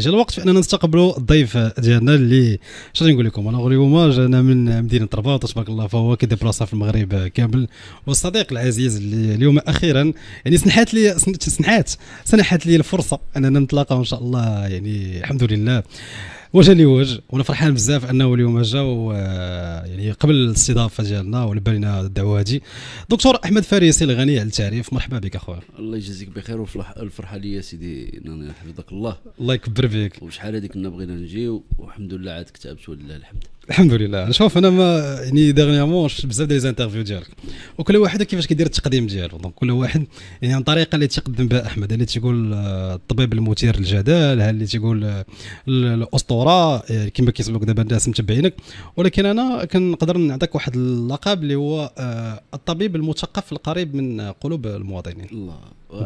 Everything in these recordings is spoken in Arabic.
جا الوقت في اننا نستقبلوا الضيف ديالنا اللي اش غادي نقول لكم انا اليوم جانا من مدينه رباط تبارك الله فهو بلاصة في المغرب كامل والصديق العزيز اللي اليوم اخيرا يعني سنحات لي سنحات سنحت لي الفرصه اننا نتلاقاو ان شاء الله يعني الحمد لله وجه اللي وجه وانا فرحان بزاف انه اليوم جا آه، يعني قبل الاستضافه ديالنا ولبى الدعوه هذه دكتور احمد فارسي الغني على التعريف مرحبا بك اخويا الله يجازيك بخير والفرحه لي سيدي حفظك الله الله يكبر بك وشحال هذيك كنا بغينا نجي والحمد لله عاد كتبت ولله الحمد الحمد لله نشوف انا ما يعني ديرنيامون شفت بزاف ديال الانترفيو ديالك وكل واحد كيفاش كيدير التقديم ديالو دونك كل واحد يعني الطريقه اللي تقدم بها احمد اللي تيقول آه، الطبيب المثير للجدل اللي تيقول آه، الاسطوره آه، كما كيسموك دابا الناس متبعينك ولكن انا كنقدر نعطيك واحد اللقب اللي هو الطبيب المثقف القريب من قلوب المواطنين الله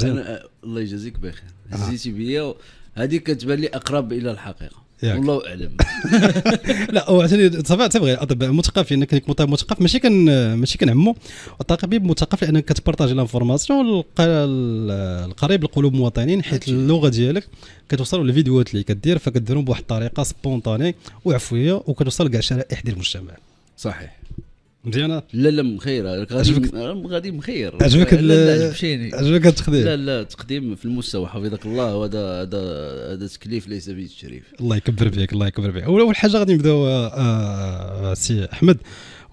أنا الله يجازيك بخير هزيتي بيا هذه كتبان لي اقرب الى الحقيقه ياك والله اعلم لا هو صافي تبغي الاطباء مثقف انك يعني كنت مثقف ماشي كان ماشي كنعمو الطبيب مثقف لانك كتبارطاجي لافورماسيون القريب لقلوب المواطنين حيت اللغه ديالك كتوصل للفيديوهات اللي كدير فكديرهم بواحد الطريقه سبونطاني وعفويه وكتوصل لكاع شرائح ديال المجتمع صحيح مزيانه لا لا مخيره غادي غادي مخير عجبك لا عجبك عجبك التقديم لا لا تقديم في المستوى حفظك الله وهذا هذا هذا تكليف ليس به الشريف الله يكبر فيك الله يكبر فيك اول حاجه غادي نبداو آه، آه، سي احمد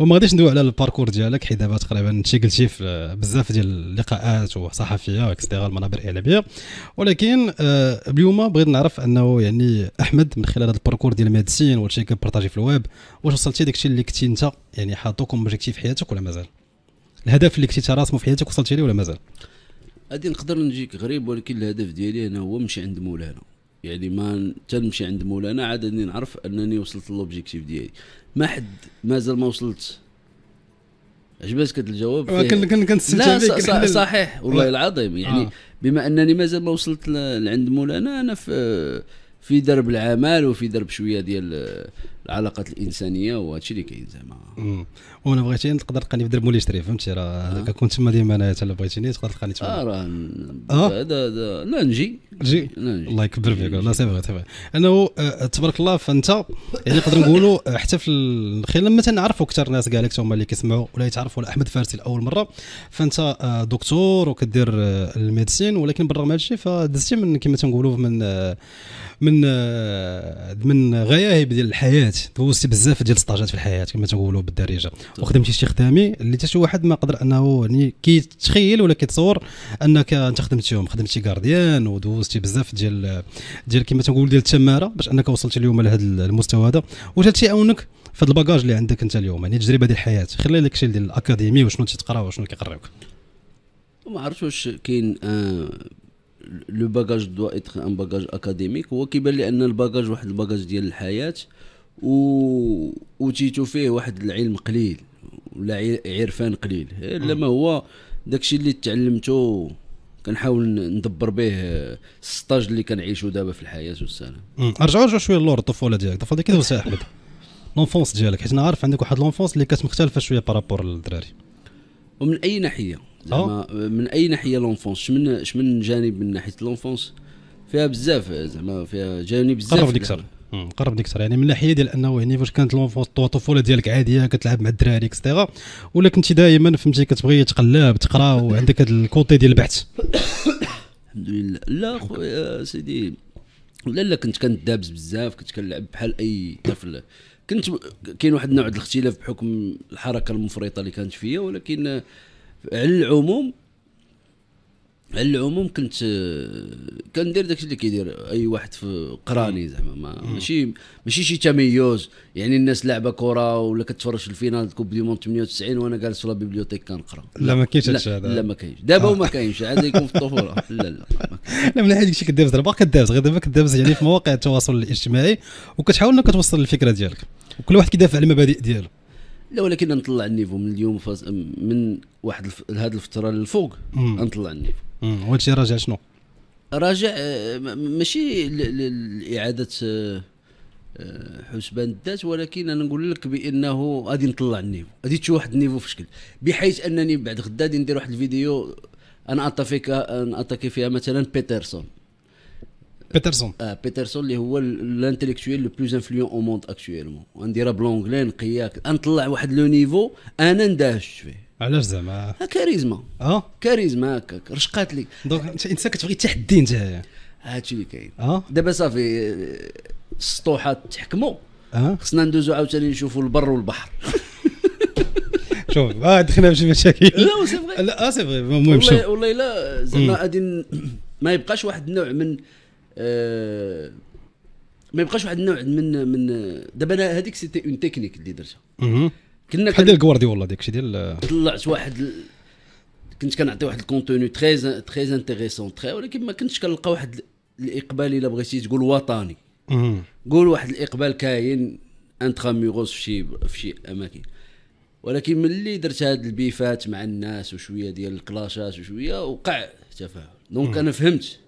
وما غاديش ندوي على الباركور ديالك حيت دابا تقريبا قلتي في بزاف ديال اللقاءات وصحفيه واكسيتيرا المنابر الاعلاميه ولكن آه، اليوم بغيت نعرف انه يعني احمد من خلال هذا الباركور ديال الميديسين والشيء كبارطاجي في الويب واش وصلتي داكشي اللي كنتي انت يعني حاطو كوم اوبجيكتيف في حياتك ولا مازال الهدف اللي كنتي تراسمو في حياتك وصلتي ليه ولا مازال غادي نقدر نجيك غريب ولكن الهدف ديالي انا هو نمشي عند مولانا يعني ما تنمشي عند مولانا عاد اني نعرف انني وصلت للوبجيكتيف ديالي ما حد مازال ما وصلت عجبتك الجواب كنت كنت كنت لا صحيح والله آه. العظيم يعني آه. بما انني مازال ما وصلت لعند مولانا انا في في درب العمل وفي درب شويه ديال العلاقات الانسانيه وهادشي اللي كاين زعما وانا بغيتي يعني تقدر تلقاني في درب مولي شريف فهمتي راه كنت تما ديما انا حتى بغيتيني تقدر تلقاني تما اه راه هذا أه؟ هذا لا نجي نجي الله يكبر فيك والله سي فغي سي انه آه، تبارك الله فانت يعني نقدر نقولوا آه، حتى في الخير لما تنعرفوا اكثر ناس كاع هما اللي كيسمعوا ولا يتعرفوا على احمد فارسي لاول مره فانت دكتور وكدير الميديسين ولكن بالرغم من هادشي فدزتي من كما تنقولوا من من من غياهب ديال الحياه ستاجات دوزتي بزاف ديال ستاجات في الحياه كما تنقولوا بالدارجه وخدمتي شي خدامي اللي حتى شي واحد ما قدر انه يعني كيتخيل ولا كيتصور انك انت خدمتيهم خدمتي غارديان ودوزتي بزاف ديال ديال كما تنقولوا ديال التماره باش انك وصلتي اليوم لهذا المستوى هذا واش هادشي عاونك في هذا الباكاج اللي عندك انت اليوم يعني التجربه ديال الحياه خلي لك شي ديال الاكاديمي وشنو تتقرا وشنو كيقراوك ما عرفتش واش كاين آه لو باجاج دو ايتر ان باجاج اكاديميك هو كيبان لي ان الباجاج واحد الباجاج ديال الحياه و وتيتو فيه واحد العلم قليل ولا عرفان قليل ما هو داكشي اللي تعلمته كنحاول ندبر به السطاج اللي كنعيشو دابا في الحياه والسلام ارجعوا رجعوا شويه للور الطفوله ديالك الطفوله كيف سي احمد لونفونس ديالك حيت انا عارف عندك واحد لونفونس اللي كانت مختلفه شويه بارابور للدراري ومن اي ناحيه أه؟ زعما من اي ناحيه لونفونس شمن شمن جانب من ناحيه لونفونس فيها بزاف زعما فيها جانب بزاف قرب ليك قرب ليك يعني من الناحيه ديال انه يعني فاش كانت الطفوله ديالك عاديه كتلعب مع الدراري اكسترا ولا كنتي دائما فهمتي كتبغي تقلب تقرا وعندك هذا الكوتي ديال البحث الحمد لله لا خويا سيدي لا لا كنت كندابز بزاف كنت كنلعب بحال اي طفل كنت كاين واحد النوع ديال الاختلاف بحكم الحركه المفرطه اللي كانت فيا ولكن على العموم على العموم كنت كندير داكشي اللي كيدير اي واحد في قراني زعما ما ماشي ماشي شي تميز يعني الناس لاعبه كره ولا كتفرج في الفينال كوب دي مون 98 وانا جالس في بيبليوتيك كنقرا لا ما كاينش هذا لا ما كاينش دابا وما آه. كاينش عاد يكون في الطفوله لا لا لا من ناحية داكشي كدابز دابا كدابز غير دابا كدابز يعني في مواقع التواصل الاجتماعي وكتحاول انك توصل الفكره ديالك وكل واحد كيدافع على المبادئ ديالو لا ولكن نطلع النيفو من اليوم فاز من واحد هذه الفتره للفوق نطلع النيفو وهذا الشيء راجع شنو؟ راجع آه، ماشي لاعاده آه، حسبان الذات ولكن انا نقول لك بانه غادي نطلع النيفو غادي تشوف واحد النيفو في شكل بحيث انني بعد غدا غادي ندير واحد الفيديو انا اتفق اتاكي فيها مثلا بيترسون بيترسون اه بيترسون اللي هو الانتليكتويل لو بلوز انفلوون او موند اكتويلمون غنديرها بلونغلي نقيه نطلع واحد لو نيفو انا اندهشت فيه علاش زعما آه، كاريزما اه كاريزما هكاك رشقات لي دونك انت انسان كتبغي التحدي انت آه، هادشي اللي كاين اه دابا صافي السطوحات آه، تحكموا اه خصنا ندوزو عاوتاني نشوفوا البر والبحر شوف اه دخلنا في مشاكل لا سي فغي لا سي فغي المهم شوف والله لا زعما غادي ما يبقاش واحد النوع من ما يبقاش واحد النوع من من دابا انا هذيك سيتي اون تكنيك اللي درتها كنا بحال ديال غوارديولا داكشي ديال طلعت واحد ال... كنت كنعطي واحد الكونتوني تري تري انتريسون تري ولكن ما كنتش كنلقى واحد الاقبال الا بغيتي تقول وطني قول واحد الاقبال كاين انتراميغوس في شي في شي اماكن ولكن ملي درت هاد البيفات مع الناس وشويه ديال الكلاشات وشويه وقع تفاهم دونك انا فهمت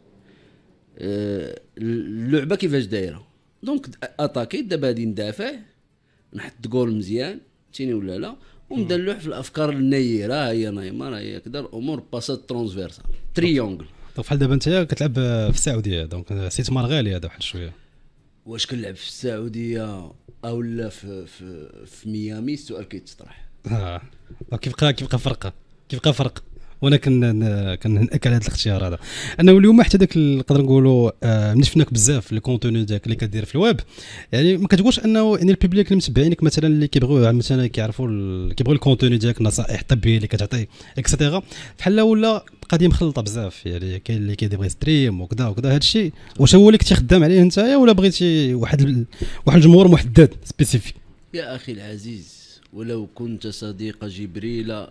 آه، اللعبه كيفاش دايره دونك اتاكي دابا غادي ندافع نحط جول مزيان فهمتيني ولا لا ومدلوح اللوح في الافكار النيره ها هي نايمه راه هي كذا الامور باسات ترونسفيرسال تريونجل دونك بحال دابا انت كتلعب في السعوديه دونك استثمار غالي هذا واحد شويه واش كنلعب في السعوديه او لا في في, في ميامي السؤال كيتطرح اه كيبقى كيبقى فرقه كيبقى فرقه وانا كنهنئك على هذا الاختيار هذا انه اليوم حتى داك نقدر نقولوا آه ملي شفناك بزاف الكونتوني ديالك اللي كدير في الويب يعني ما كتقولش انه يعني البيبليك اللي متبعينك مثلا اللي كيبغيو يعني مثلا كيعرفوا كيبغيو الكونتوني ديالك النصائح الطبيه اللي كتعطي اكسيتيرا بحال ولا قضيه مخلطه بزاف يعني كاين اللي كيبغي ستريم وكذا وكذا هذا الشيء واش هو اللي كنتي خدام عليه نتايا ولا بغيتي واحد واحد الجمهور محدد سبيسيفيك يا اخي العزيز ولو كنت صديق جبريل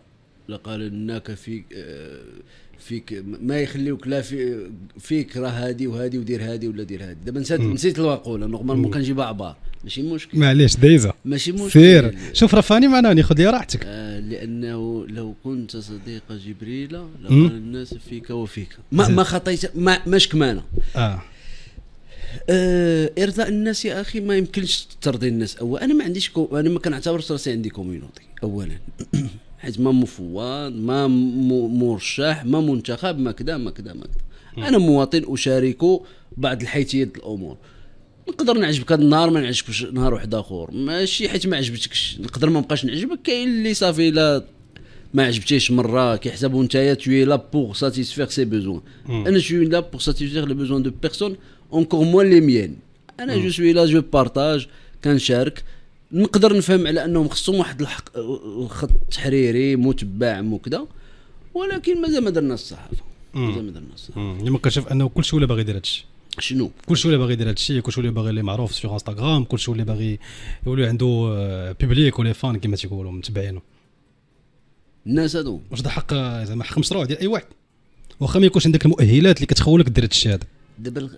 لقال انك فيك فيك ما يخليوك لا في فيك راه هادي وهادي ودير هادي ولا دير هادي دابا نسيت نسيت الواقوله نورمالمون كنجيبها عبار ماشي مشكل معليش دايزه ماشي مشكل سير شوف رفاني معنا خذ لي راحتك آه لانه لو كنت صديق جبريل لقال الناس فيك وفيك ما ما خطيت ما مش كمانه اه آه ارضاء الناس يا اخي ما يمكنش ترضي الناس اولا انا ما عنديش كو... انا ما كنعتبرش راسي عندي كوميونيتي اولا حيت ما مفوض ما مرشح ما منتخب ما كذا ما كذا ما كذا انا مواطن اشارك بعض الحيثيات الامور نقدر نعجبك هذا النهار ما نعجبكش نهار واحد اخر ماشي حيت ما عجبتكش نقدر ما نبقاش نعجبك كاين اللي صافي لا ما عجبتيش مره كيحسبوا نتايا توي لا بوغ ساتيسفيغ سي بوزوان انا جو لا بوغ ساتيسفيغ لي بوزوان دو بيرسون اونكور موان لي ميان انا جو سوي لا جو بارتاج كنشارك نقدر نفهم على انهم خصهم واحد الحق الخط تحريري متبع وكذا ولكن مازال ما درنا الصحافه مازال ما درنا الصحافه اللي يعني كنشوف انه كلشي ولا باغي يدير هادشي شنو كلشي ولا باغي يدير هادشي كلشي آه، ولا باغي اللي معروف في انستغرام كلشي ولا باغي يولي عنده بيبليك ولا فان كما تيقولوا متبعينه الناس هادو واش ده حق آه، زعما حق مشروع ديال اي واحد واخا ما يكونش عندك المؤهلات اللي كتخولك دير هادشي هذا دابا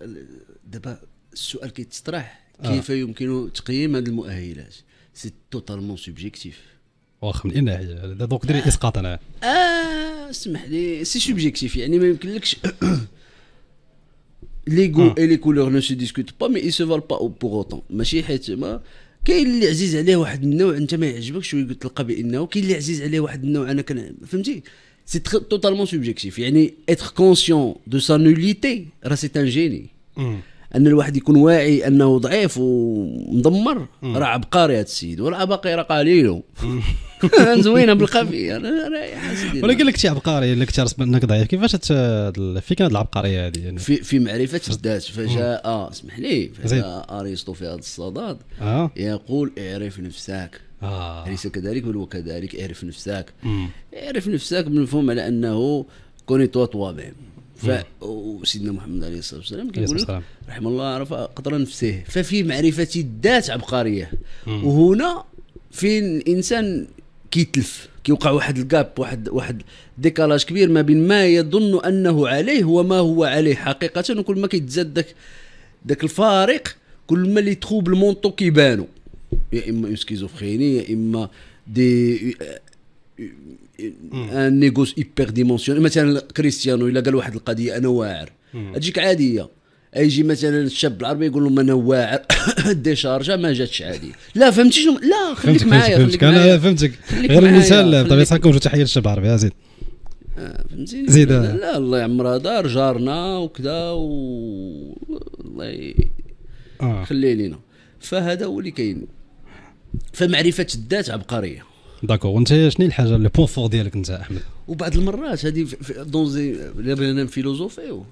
دابا السؤال كيتطرح كيف آه. يمكن تقييم هذه المؤهلات سي توتالمون سوبجيكتيف واخا من الناحيه دونك ديري اسقاط انا اه اسمح لي سي سوبجيكتيف يعني ما يمكنلكش لي غو اي لي كولور نو سي ديسكوت با مي اي سو فال با بوغ اوتون ماشي حيت ما كاين اللي عزيز عليه واحد النوع انت ما يعجبكش تلقى بانه كاين اللي عزيز عليه واحد النوع انا كان فهمتي سي توتالمون سوبجيكتيف يعني اتر كونسيون دو سا نوليتي راه سي ان جيني ان الواحد يكون واعي انه ضعيف ومدمر راه عبقري هذا السيد باقي راه قليل زوينه بالقافيه ولكن لك عبقري لك اكتشفت بانك ضعيف كيفاش فين كانت العبقريه هذه يعني في في معرفه الذات فجاء آه اسمح لي فجاء ارسطو في هذا الصدد آه. يقول اعرف نفسك آه. ليس كذلك بل وكذلك اعرف نفسك اعرف نفسك بالمفهوم على انه كوني توا بهم إيه. وسيدنا محمد عليه الصلاه والسلام كيقول لك رحم الله عرف قدر نفسه ففي معرفه الذات عبقريه وهنا فين الانسان كيتلف كيوقع واحد الكاب واحد واحد ديكالاج كبير ما بين ما يظن انه عليه وما هو عليه حقيقه وكل ما كيتزاد داك داك الفارق كل ما لي تخوب المونطو كيبانو يا اما سكيزوفريني يا اما دي ان آه، نيغوس ايبر ديمونسيون مثلا كريستيانو الا قال واحد القضيه انا واعر تجيك عاديه يجي مثلا الشاب العربي يقول لهم انا واعر الديشارجه ما جاتش عادي لا فهمتي شنو لا خليك معايا فهمتك خليك انا فهمتك غير المثال طبعا الحال كنوجد تحيه للشاب العربي زيد آه، فهمتيني زيد آه. لا الله يعمرها دار جارنا وكذا و الله خليه لينا فهذا هو اللي كاين فمعرفه الذات عبقريه داكور انت شنو الحاجه لو بون فور ديالك انت احمد وبعض المرات هذه دون زي بغينا نفيلوزوفيو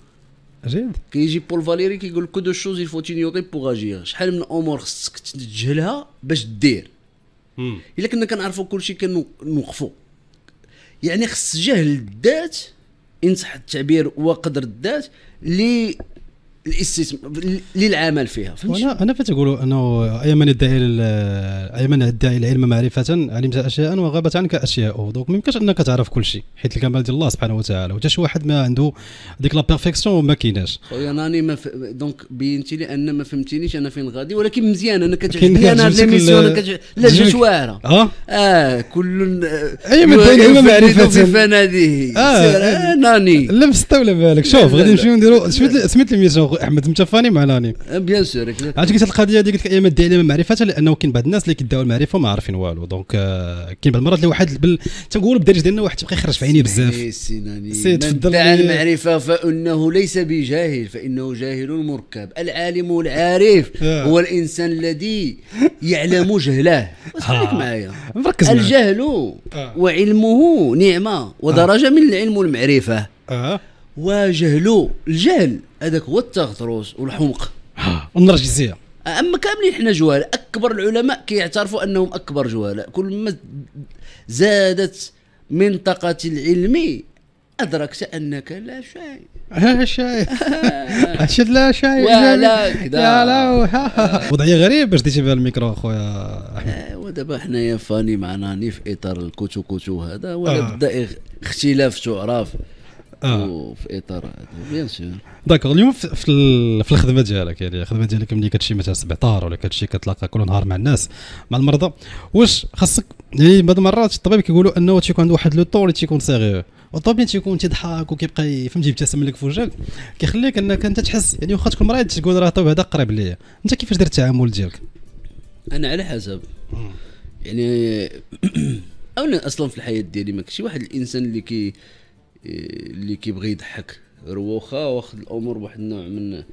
جد كيجي بول فاليري كيقول لك دو شوز يلفو تينيوغي بوغ اجير شحال من امور خصك تجهلها باش دير الا كنا كنعرفوا كلشي كنوقفوا يعني خص جهل الذات ان صح التعبير وقدر الذات اللي الاستثمار للعمل فيها فهمتي انا انا تقولوا انه ايمن الداعي ايمن الداعي العلم معرفه علمت اشياء وغابت عنك اشياء دونك ما يمكنش انك تعرف كل شيء حيت الكمال ديال الله سبحانه وتعالى وحتى شي واحد ما عنده ديك لا بيرفيكسيون ما كايناش خويا راني ف... دونك بينتي لي ان ما فهمتينيش انا فين غادي ولكن مزيان انا كتعجبني انا هاد ليميسيون ل... كتع... لا جوج واعره اه اه كل ايمن الداعي العلم معرفه فناديه آه،, آه،, اه ناني لا بستا ولا بالك شوف غادي نمشيو نديرو سميت سميت ليميسيون احمد متفاني مع لاني بيان سور عرفتي قلت القضيه هذه قلت لك ايام الدعي عليها معرفه لانه كاين بعض الناس اللي كيداو المعرفه وما عارفين والو دونك آه، كاين بعض المرات اللي واحد تنقول بالدارج ديالنا واحد تبقى يخرج في عيني بزاف سي تفضل من المعرفه فانه ليس بجاهل فانه جاهل مركب العالم العارف آه. هو الانسان الذي يعلم جهله خليك آه. معايا مركز الجهل وعلمه نعمه ودرجه من العلم والمعرفه وجهل الجهل هذاك هو التغطروس والحمق والنرجسيه اما كاملين حنا جوال اكبر العلماء كيعترفوا انهم اكبر جوال كل ما زادت منطقه العلم ادركت انك لا شيء لا شيء اشد لا شيء ولا كذا لا وضعيه غريب باش ديتي بها الميكرو اخويا احمد آه، ودابا حنايا فاني ني في اطار الكوتو كوتو هذا آه. ولا بدا اختلاف تعرف آه. وفي اطار بيان سور داكوغ اليوم في, في الخدمه ديالك يعني الخدمه ديالك ملي كتمشي مثلا طار ولا كتمشي كتلاقى كل نهار مع الناس مع المرضى واش خاصك يعني بعض المرات الطبيب كيقولوا انه تيكون عنده واحد لو طور اللي تيكون سيريو والطبيب تيكون تيضحك وكيبقى فهمتي يبتسم لك في وجهك كيخليك انك انت تحس يعني واخا تكون مريض تقول راه الطبيب هذا قريب ليا انت كيفاش درت التعامل ديالك انا على حسب يعني اولا اصلا في الحياه ديالي ما كاينش واحد الانسان اللي كي اللي كيبغي يضحك روخه واخد الامور بواحد النوع من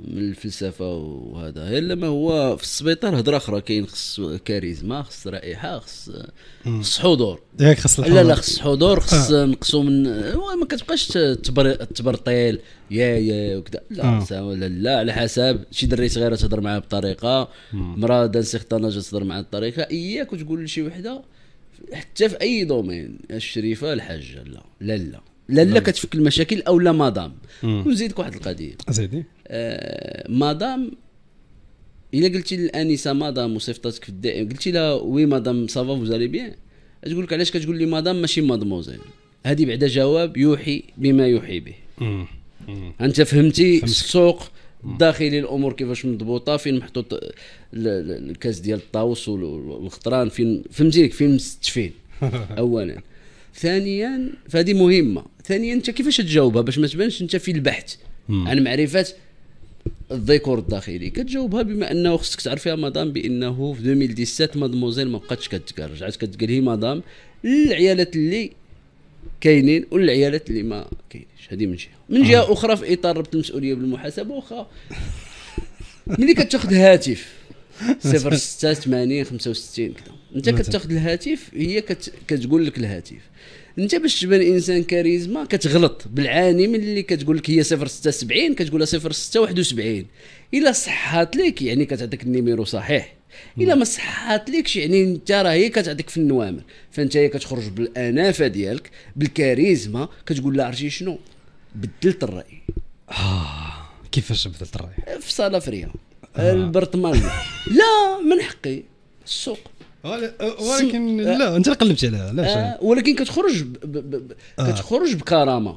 من الفلسفه وهذا الا ما هو في السبيطار هضره اخرى كاين خص كاريزما خص رائحه خص خص حضور ياك خص لا لا خص حضور خص نقصوا آه. من ما كتبقاش تبر... تبرطيل يا يا وكذا لا آه. لا لا على حسب شي دري صغيره تهضر معاه بطريقه مراه دان سيغتان تهضر معاه بطريقه اياك وتقول لشي وحده حتى في اي دومين الشريفه الحاجه لا لا لا لا لا كتفك المشاكل او لا مدام ونزيدك واحد القضيه زيدي آه مدام الا قلتي للانسه مدام وصيفطتك في الدائم قلتي لها وي مدام سافا فوزالي بيان تقول لك علاش كتقول لي مدام ماشي مادموزيل هذه بعدا جواب يوحي بما يوحي به انت فهمتي السوق داخلي الامور كيفاش مضبوطه فين محطوط الكاس ديال الطاوس والخطران فين فهمتيك فين مستفين اولا ثانيا فهذه مهمه ثانيا انت كيفاش تجاوبها باش ما تبانش انت في البحث عن معرفه الديكور الداخلي كتجاوبها بما انه خصك تعرف يا مدام بانه في 2017 مادموزيل ما بقاتش كتكرج عاد كتقال هي مدام العيالات اللي كاينين والعيالات اللي ما كاينينش هذه من جهه من جهه آه. اخرى في اطار ربط المسؤوليه بالمحاسبه واخا ملي كتاخذ هاتف 06 80 65 كذا انت نعم. كتاخذ الهاتف هي كتقول لك الهاتف انت باش تبان انسان كاريزما كتغلط بالعاني اللي كتقول لك هي 06 70 كتقولها 06 71 الا صحات لك يعني كتعطيك النيميرو صحيح الا ما ليكش يعني انت راه هي كتعطيك في النوامر فانت هي كتخرج بالانافه ديالك بالكاريزما كتقول لها عرفتي شنو بدلت الراي آه كيفاش بدلت الراي في صاله فريه آه. البرطمان لا من حقي السوق أه، ولكن أه، لا انت اللي قلبت عليها لا أه، ولكن كتخرج ب... ب... ب... كتخرج بكرامه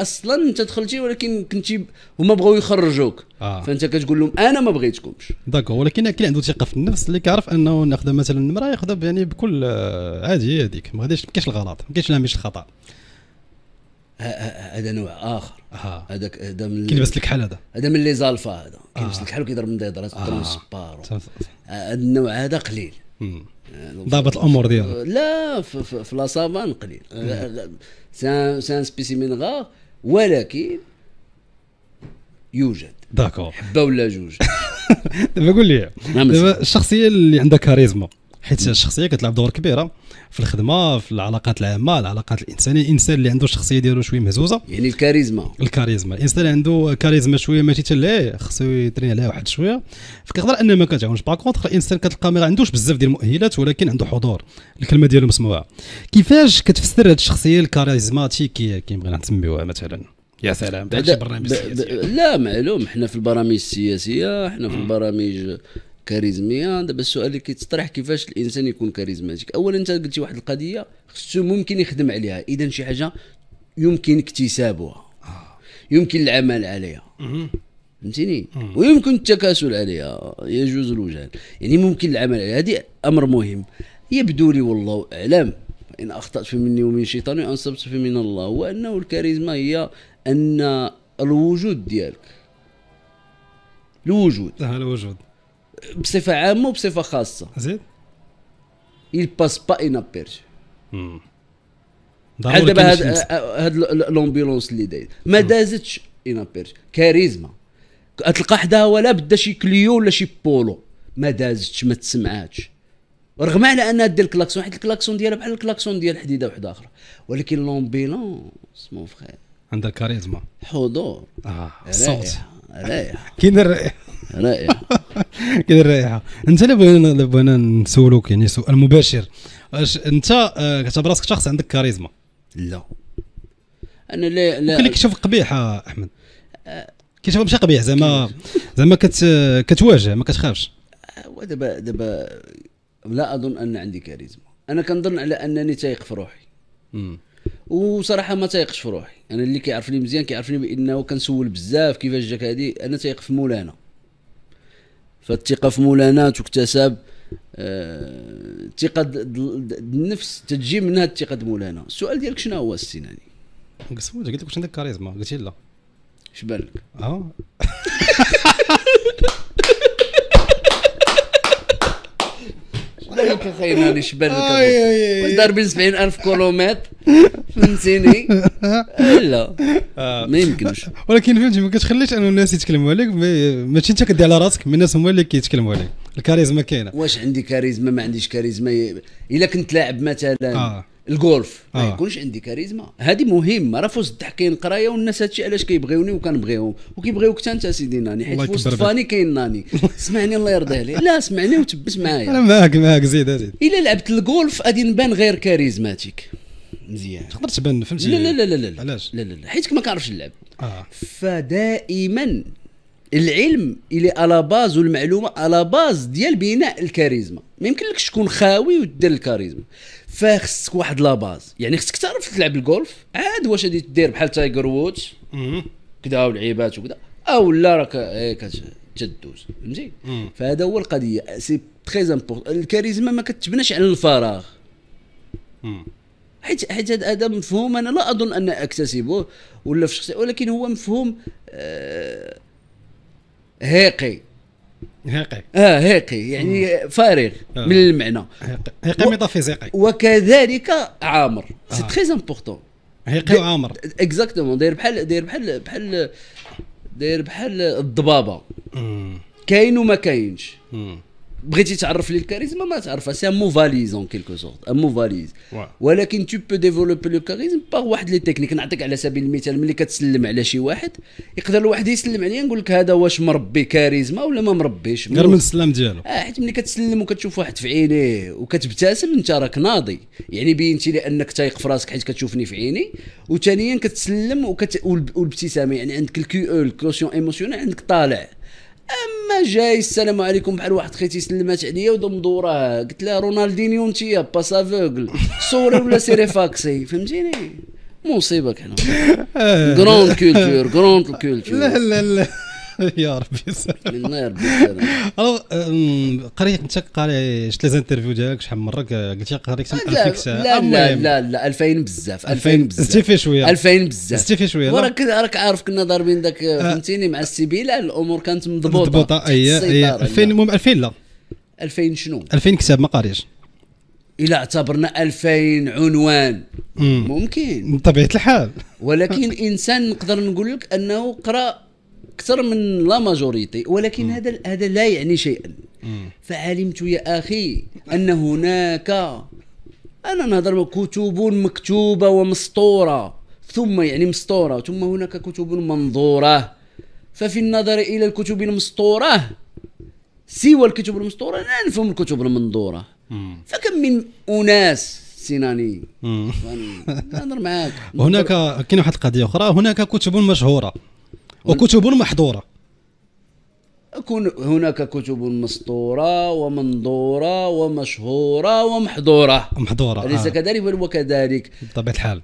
اصلا انت دخلتي ولكن كنتي هما بغاو يخرجوك فانت كتقول لهم انا ما بغيتكمش داكو ولكن كاين عنده ثقه في النفس اللي كيعرف انه ناخذ مثلا المراه ياخذها يعني بكل عادي هذيك ما غاديش ما كاينش الغلط ما كاينش مش الخطا هذا نوع اخر هذاك هذا من كيلبس لك حال هذا هذا من لي زالفا هذا كيلبس لك حال وكيضرب من ديضرات كيضرب من السبار هذا النوع هذا قليل ضابط الامور ديالو آه، لا في سافان قليل آه، ان سبيسيمين غار ولكن يوجد داكور حبه ولا جوج دابا قول لي نعم، دابا الشخصيه اللي عندها كاريزما حيت الشخصيه كتلعب دور كبيره في الخدمه في العلاقات العامه العلاقات الانسانيه الانسان اللي عنده الشخصيه ديالو شويه مهزوزه يعني الكاريزما الكاريزما الانسان اللي عنده كاريزما شويه ماشي حتى ليه خصو يترين عليها واحد شويه فكيقدر انه ما كتعاونش باغ كونتخ الانسان كتلقى ما عندوش بزاف ديال المؤهلات ولكن عنده حضور الكلمه ديالو مسموعه كيفاش كتفسر هذه الشخصيه الكاريزماتيك بغينا نسميوها مثلا يا سلام بعد برنامج لا معلوم حنا في البرامج السياسيه حنا في البرامج كاريزميه آه، دابا السؤال اللي كيتطرح كيفاش الانسان يكون كاريزماتيك اولا انت قلتي واحد القضيه خصو ممكن يخدم عليها اذا شي حاجه يمكن اكتسابها آه. يمكن العمل عليها فهمتيني ويمكن التكاسل عليها يجوز الوجهان يعني ممكن العمل عليها هذه امر مهم يبدو لي والله اعلم ان اخطات فمني ومن شيطاني وان في فمن الله وانه الكاريزما هي ان الوجود ديالك الوجود اه الوجود بصفه عامه وبصفه خاصه زيد il باس با inaperçu بحال دابا هاد هاد لومبيلونس اللي داير ما دازتش ابيرج كاريزما تلقى حداها ولا بدا شي كليو ولا شي بولو ما دازتش ما تسمعاتش رغم على انها دير الكلاكسون حيت الكلاكسون ديالها بحال الكلاكسون ديال حديده وحده اخرى ولكن لومبيلونس مون فخير عندها كاريزما حضور اه صوت رائع كاين الرائع رائع كاين الرائحه انت بغينا بغينا نسولوك يعني سؤال مباشر اش انت آه، كتعتبر راسك شخص عندك كاريزما لا انا لا لا اللي كيشوف قبيح آه، احمد آه. كيشوف ماشي قبيح زعما زعما كت كتواجه ما كتخافش ودابا دابا لا اظن ان عندي كاريزما انا كنظن على انني تايق في روحي وصراحه ما تايقش في روحي انا اللي كيعرفني مزيان كيعرفني بانه كنسول بزاف كيفاش جاك هذه انا تايق في مولانا فالثقه في مولانا تكتسب الثقه آه، النفس تجي منها الثقه مولانا السؤال ديالك شنو هو السيناني قسمت قلت لك واش عندك كاريزما قلت لي لا اش بالك اه ذاك اخي نهار شبان دار بين 70000 كيلومتر فهمتيني لا ما يمكنش ولكن فهمتي ما كتخليش انه الناس يتكلموا عليك ماشي انت كدي على راسك من الناس هما اللي كيتكلموا عليك الكاريزما كاينه واش عندي كاريزما ما عنديش كاريزما الا كنت لاعب مثلا الجولف آه. ما يكونش عندي كاريزما هذه مهمه راه فزت الضحكين قرايه والناس هادشي علاش كيبغيوني وكنبغيهم وكيبغيوك حتى انت سيدي ناني حيت في وسط فاني كاين ناني سمعني الله يرضي عليك لا سمعني وتبس معايا انا معاك معاك زيد زيد الا لعبت الجولف غادي نبان غير كاريزماتيك مزيان تقدر تبان فهمتي لا لا لا لا لا علاش لا لا لا حيت ما كنعرفش نلعب آه. فدائما العلم اللي على باز والمعلومه على باز ديال بناء الكاريزما ما يمكن لكش تكون خاوي ودير الكاريزما فخصك واحد لا باز يعني خصك تعرف تلعب الجولف عاد واش غادي دير بحال تايجر وودز كدا ولعيبات وكذا او لا راك إيه، كتدوز فهمتي فهذا هو القضيه سي تري امبورطون الكاريزما ما كتبناش على الفراغ حيت حيت هذا مفهوم انا لا اظن ان اكتسبه ولا في شخصيه ولكن هو مفهوم آه هيقي اه هيقي يعني مم. فارغ مم. آه. من المعنى هيقي, هيقي و... ميتافيزيقي وكذلك عامر آه. سي تري امبورطون هيقي وعامر اكزاكتومون داير بحال داير بحال بحال داير بحال الضبابه كاين وما كاينش بغيتي تعرف لي الكاريزما ما تعرفها سي مو فاليز اون كيلكو سورت مو فاليز ولكن تو بو ديفلوبي لو كاريزم باغ واحد لي تكنيك نعطيك على سبيل المثال ملي كتسلم على شي واحد يقدر الواحد يسلم عليا نقول لك هذا واش مربي كاريزما ولا ما مربيش غير من السلام ديالو اه حيت ملي كتسلم وكتشوف واحد في عينيه وكتبتسم انت راك ناضي يعني بينتي لي انك تايق في راسك حيت كتشوفني في عيني وثانيا كتسلم وكت... والابتسامه يعني عندك الكيو او الكوسيون ايموسيونيل عندك طالع اما جاي السلام عليكم بحال واحد خيتي سلمات عليا ودم دوره قلت لها رونالدينيو انت باس افوغل سوري ولا سيري فاكسي فهمتيني مصيبه كحنا غروند كولتور جروند كولتور لا لا لا يا ربي النار قريت انت قاري شفت لي زانترفيو ديالك شحال من مره قلتي قريت 2000 كتاب لا لا لا لا 2000 بزاف 2000 بزاف زدتي فيه شويه 2000 بزاف زدتي فيه شويه وراك راك عارف كنا ضاربين ذاك أه. فهمتيني مع السي بي الامور كانت مضبوطه مضبوطه اي 2000 المهم 2000 لا 2000 شنو 2000 كتاب ما قاريش الى اعتبرنا 2000 عنوان مم. ممكن بطبيعه الحال ولكن انسان نقدر نقول لك انه قرا اكثر من لا ماجوريتي ولكن م. هذا هذا لا يعني شيئا فعلمت يا اخي ان هناك انا نهضر كتب مكتوبه ومسطوره ثم يعني مسطوره ثم هناك كتب منظوره ففي النظر الى الكتب المسطوره سوى الكتب المسطوره لا نفهم الكتب المنظوره فكم من اناس سيناني نهضر معاك هناك كاين واحد القضيه اخرى هناك كتب مشهوره وكتب محضورة أكون هناك كتب مسطوره ومنظوره ومشهوره ومحضورة محضورة اليس آه. كذلك بل وكذلك بطبيعه الحال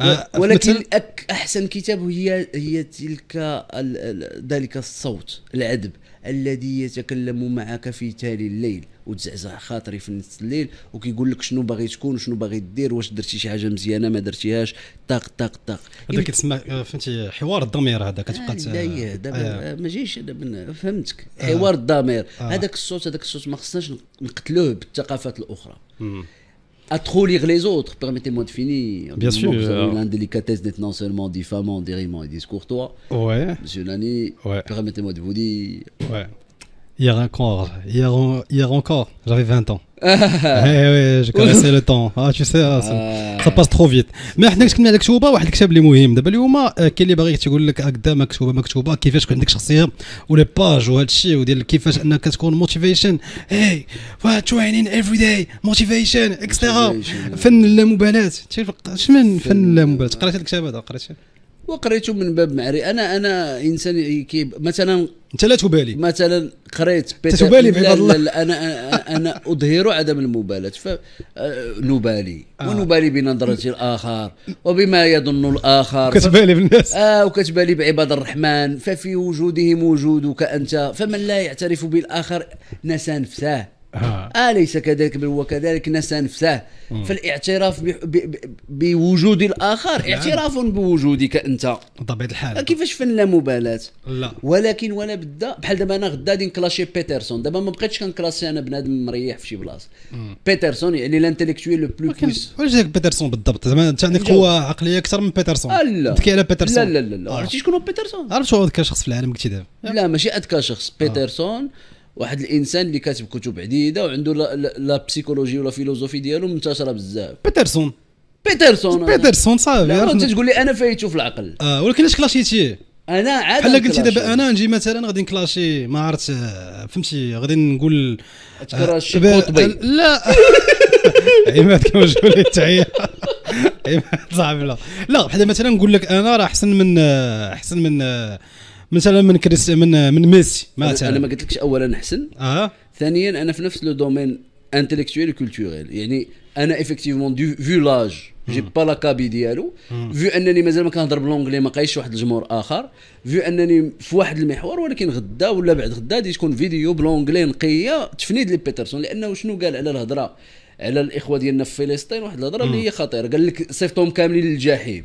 آه ولكن احسن كتاب هي هي تلك ذلك الصوت العذب الذي يتكلم معك في تالي الليل وتزعزع خاطري في نص الليل وكيقول لك شنو باغي تكون وشنو باغي دير واش درتي شي حاجه مزيانه ما درتيهاش طق طق طق هذا كتسمى آه، فهمتي حوار الضمير هذا كتبقى لا آه، دابا آه. ما جايش فهمتك حوار الضمير هذاك الصوت هذاك الصوت ما خصناش نقتلوه بالثقافات الاخرى à trop lire les autres, permettez-moi de finir. Bien sûr. Vous avez l'indélicatesse d'être non seulement diffamant, dérimant et discourtois. Ouais. Monsieur Nani, permettez-moi de vous dire. Ouais. Hier encore, hier, hier encore, j'avais 20 ans. Ah. eh oui, je connaissais le temps. Ah, tu sais, ça, ça ah. passe trop vite. ما حنا كنا على كشوبه واحد الكتاب اللي مهم دابا اليوم آه، كاين اللي باغي تيقول لك هكذا مكتوبه مكتوبه كيفاش عندك شخصيه ولي باج وهذا الشيء وديال كيفاش انك كتكون موتيفيشن هاي ترينين افري داي موتيفيشن اكسترا فن اللامبالاه شمن فن اللامبالاه قريت الكتاب هذا قريت وقريته من باب معرفه انا انا انسان كي مثلا انت لا تبالي مثلا قريت بيتر تبالي بعباد الله لا انا انا اظهر عدم المبالاه فنبالي آه،, آه. ونبالي بنظره الاخر وبما يظن الاخر كتبالي بالناس اه وكتبالي بعباد الرحمن ففي وجودهم وجودك انت فمن لا يعترف بالاخر نسى نفسه أليس آه. آه، كذلك بل وكذلك نسى نفسه فالاعتراف بوجود الآخر نعم. اعتراف بوجودك أنت بطبيعة الحال آه، كيفاش فن لا مبالاة لا ولكن ولا بدا بحال دابا أنا غدا غادي نكلاشي بيترسون دابا ما بقيتش كنكلاشي أنا بنادم مريح في شي بلاصة بيترسون يعني لانتيليكتويل لو بلو بويس علاش بيترسون بالضبط زعما أنت عندك قوة عقلية أكثر من بيترسون لا تكي على بيترسون لا لا لا عرفتي شكون هو بيترسون عرفت شكون هو اذكى شخص في العالم قلتي دابا لا ماشي اذكى شخص بيترسون واحد الانسان اللي كاتب كتب عديده وعنده لا, لا بسيكولوجي ولا فيلوزوفي ديالو منتشره بزاف بيترسون بيترسون بيترسون صافي انت تقول لي انا فايتو في العقل اه ولكن علاش كلاشيتيه انا عاد بحال قلتي دابا انا نجي مثلا غادي نكلاشي ما عرفت آه، فهمتي غادي نقول تكراشي آه، قطبي آه، لا عماد كما جاو لي التعيه عماد صاحبي لا لا بحال مثلا نقول لك انا راه احسن من احسن من مثلا من كريس من من ميسي مثلا انا ما قلتلكش اولا حسن اه ثانيا انا في نفس لو دومين انتليكتويل كولتوريل يعني انا ايفيكتيفون دو فيو لاج جي با لا كابي ديالو فيو انني مازال ما كنهضر بالونجلي ما قايش واحد الجمهور اخر فيو انني في واحد المحور ولكن غدا ولا بعد غدا غادي تكون فيديو بلونجلي نقيه تفنيد لي بيترسون لانه شنو قال على الهضره على الاخوه ديالنا في فلسطين واحد الهضره اللي هي خطيره قال لك صيفطهم كاملين للجحيم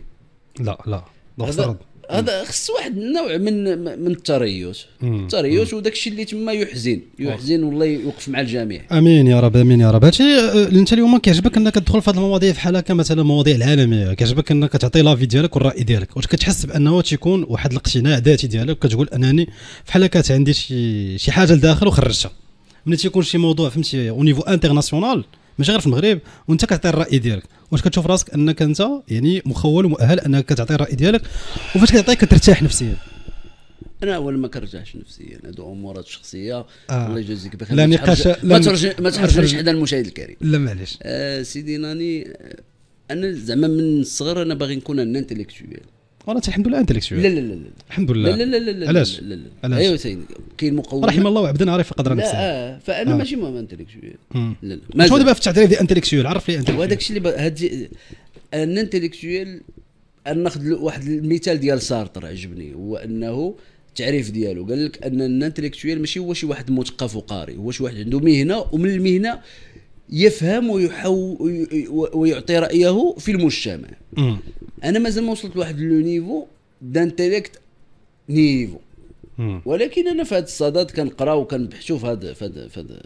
لا لا لا هذا خص واحد النوع من من التريث التريث وداك الشيء اللي تما يحزن يحزن والله يوقف مع الجميع امين يا رب امين يا رب هادشي آه، انت اليوم كيعجبك انك تدخل في هذه المواضيع بحال هكا مثلا المواضيع العالميه كيعجبك انك تعطي لافي ديالك والراي ديالك واش كتحس بانه تيكون واحد الاقتناع ذاتي ديالك كتقول انني بحال كانت عندي شي شي حاجه لداخل وخرجتها ملي تيكون شي موضوع فهمتي اونيفو انترناسيونال ماشي غير في المغرب وانت كتعطي الراي ديالك واش كتشوف راسك انك انت يعني مخول ومؤهل انك كتعطي الراي ديالك وفاش كتعطي كترتاح نفسيا انا اول ما كرجعش نفسيا هادو امورات شخصيه آه. الله يجازيك بخير لا نقاش ما ترجع ما تحرجنيش حدا المشاهد الكريم لا معليش آه سيدي ناني آه، انا زعما من الصغر انا باغي نكون ان انتليكتويال وانا الحمد لله انتلكسيوال لا لا لا الحمد لله لا لا لا لا علاش علاش ايوا سيدي كاين مقومات رحم الله عبدنا عارف قدر نفسه لا اه فانا ماشي مهم انتلكسيوال لا لا شنو دابا في التعريف ديال انتلكسيوال عرف لي انت وهذاك الشيء اللي هاد ان انتلكسيوال ناخذ واحد المثال ديال سارتر عجبني هو انه التعريف ديالو قال لك ان الانتلكتويال ماشي هو شي واحد مثقف وقاري هو شي واحد عنده مهنه ومن المهنه يفهم ويحو ويعطي رايه في المجتمع انا مازال ما وصلت لواحد لو نيفو دانتيليكت نيفو ولكن انا في هذا الصدد كنقراو وكنبحثوا في هذا في هذا في هذا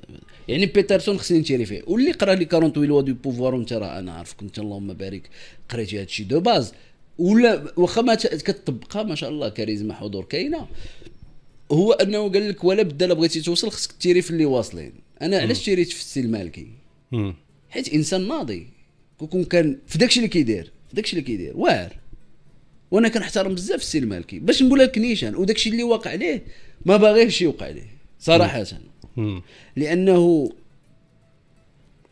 يعني بيترسون خصني نتيري فيه واللي قرا لي 48 لوا دو بوفوار وانت راه انا عارفك انت اللهم بارك قريتي هذا الشيء دو باز ولا واخا ما كتطبقها ما شاء الله كاريزما حضور كاينه هو انه قال لك ولا بدا بغيتي توصل خصك تيري في اللي واصلين انا علاش تيريت في السي المالكي حيت انسان ناضي كون كان في داكشي اللي كيدير في داكشي اللي كيدير واعر وانا كنحترم بزاف السي المالكي باش نقول لك نيشان وداكشي اللي واقع عليه ما باغيهش يوقع عليه صراحه مم. لانه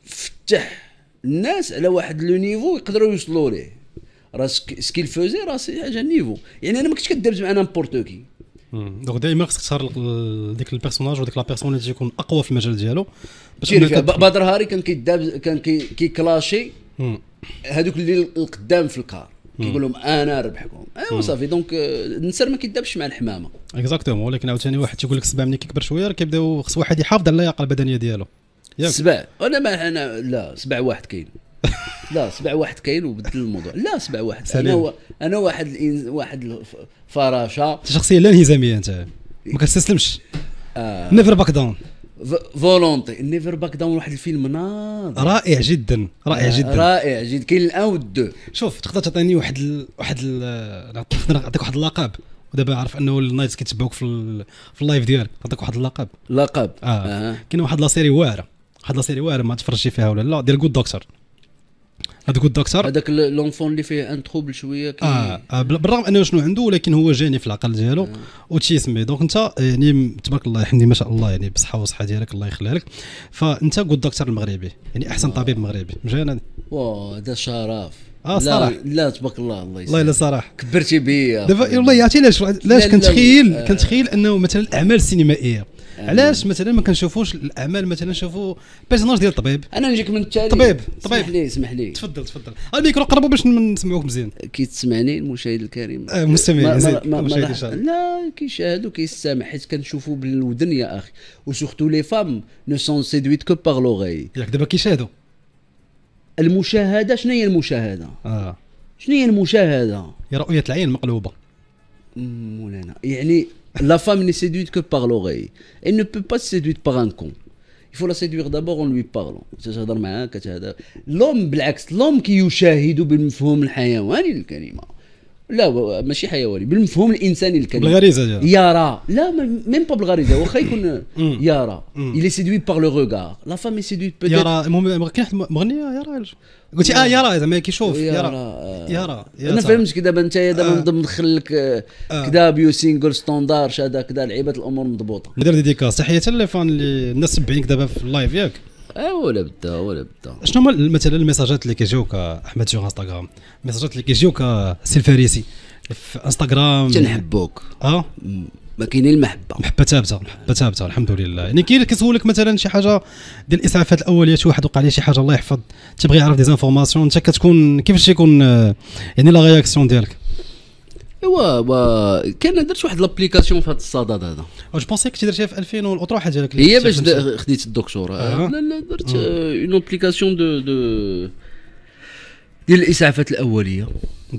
فتح الناس على واحد لو نيفو يقدروا يوصلوا ليه راه سكيل فوزي راه حاجه نيفو يعني انا ما كنتش كدبت مع نامبورتو كي دونك دائما خصك تختار ديك البيرسوناج وديك لا بيرسون اللي تيكون اقوى في المجال ديالو باش بدر هاري كان كيداب كان كيكلاشي هذوك اللي القدام في الكار كيقول لهم انا ربحكم ايوا صافي دونك النسر ما كيدابش مع الحمامه اكزاكتومون ولكن عاوتاني واحد تيقول لك السبع ملي كيكبر شويه كيبداو خص واحد يحافظ على اللياقه البدنيه ديالو السبع انا ما انا لا سبع واحد كاين لا سبع واحد كاين وبدل الموضوع لا سبع واحد سليم. انا و... انا واحد الإنز... واحد الفراشه شخصيه لا انهزاميه انت ما كتستسلمش آه. نيفر باك داون فولونتي نيفر باك داون واحد الفيلم ناض رائع جدا رائع آه جدا رائع جدا كاين الان والدو شوف تقدر تعطيني واحد ال... واحد ال... نعطيك واحد اللقب ودابا عارف انه النايتس كيتبعوك في, ال... في اللايف ديالك نعطيك واحد اللقب لقب اه, آه. كاين واحد لا سيري واعره واحد لا سيري واعره ما تفرجتي فيها ولا لا ديال جود دكتور هذاك الدكتور هذاك لونفون اللي فيه ان تروبل شويه كي... اه, آه، بالرغم انه شنو عنده ولكن هو جاني في العقل ديالو آه. وتيسمي دونك انت آه، يعني تبارك الله يحمدي ما شاء الله يعني بالصحه والصحه ديالك الله يخليها لك فانت قول الدكتور المغربي يعني احسن آه. طبيب مغربي مجانا واه هذا شرف اه صراحه لا, لا تبارك الله الله يسلمك الله صراحه كبرتي بيا دابا والله يعطي علاش علاش كنتخيل كنتخيل انه مثلا الاعمال السينمائيه علاش مثلا ما كنشوفوش الاعمال مثلا نشوفوا بيرسوناج ديال الطبيب انا نجيك من التالي طبيب طبيب اسمح لي اسمح لي تفضل تفضل الميكرو قربوا باش نسمعوك مزيان كيتسمعني المشاهد الكريم آه المستمع لا كيشاهد وكيستمع حيت كنشوفوا بالودن يا اخي وسورتو لي فام نو سون سيدويت كو باغ لوغي ياك دابا كيشاهدوا المشاهده شنو هي المشاهده؟ اه شنو هي المشاهده؟ هي رؤيه العين مقلوبه مولانا يعني La femme n'est séduite que par l'oreille. Elle ne peut pas se séduire par un con. Il faut la séduire d'abord en lui parlant. L'homme, l'homme qui لا ماشي حيواني بالمفهوم الانساني الكلمه بالغريزه يارا لا ميم با بالغريزه واخا يكون يارا الي est باغ لو le لا la femme est seduite المهم كاين واحد مغنيه يارا قلتي اه يرى زعما كيشوف آه. يارا يارا انا كي دابا انت آه. دابا مدخل لك آه، كدا بيو سينجل ستوندار شاد كدا لعيبه الامور مضبوطه ندير ديديكاس تحيه لي فان اللي الناس سبعينك دابا في اللايف ياك ايوا ولا بدا ولا بدا شنو هما مثلا الميساجات اللي كيجيوك احمد سور انستغرام الميساجات اللي كيجيوك سي الفارسي في انستغرام تنحبوك اه ما كاين المحبه محبه ثابته محبه ثابته الحمد لله يعني كاين كيسولك مثلا شي حاجه ديال الاسعافات الاوليه شي واحد وقع ليه شي حاجه الله يحفظ تبغي يعرف دي زانفورماسيون انت كتكون كيفاش يكون آه، يعني لا رياكسيون ديالك ايوا كان درت واحد لابليكاسيون في هذا الصدد هذا جو بونسي كنت درتيها في 2000 حاجه ديالك هي باش خديت الدكتوراه آه. لا لا درت اون ابليكاسيون دو دو ديال الاسعافات الاوليه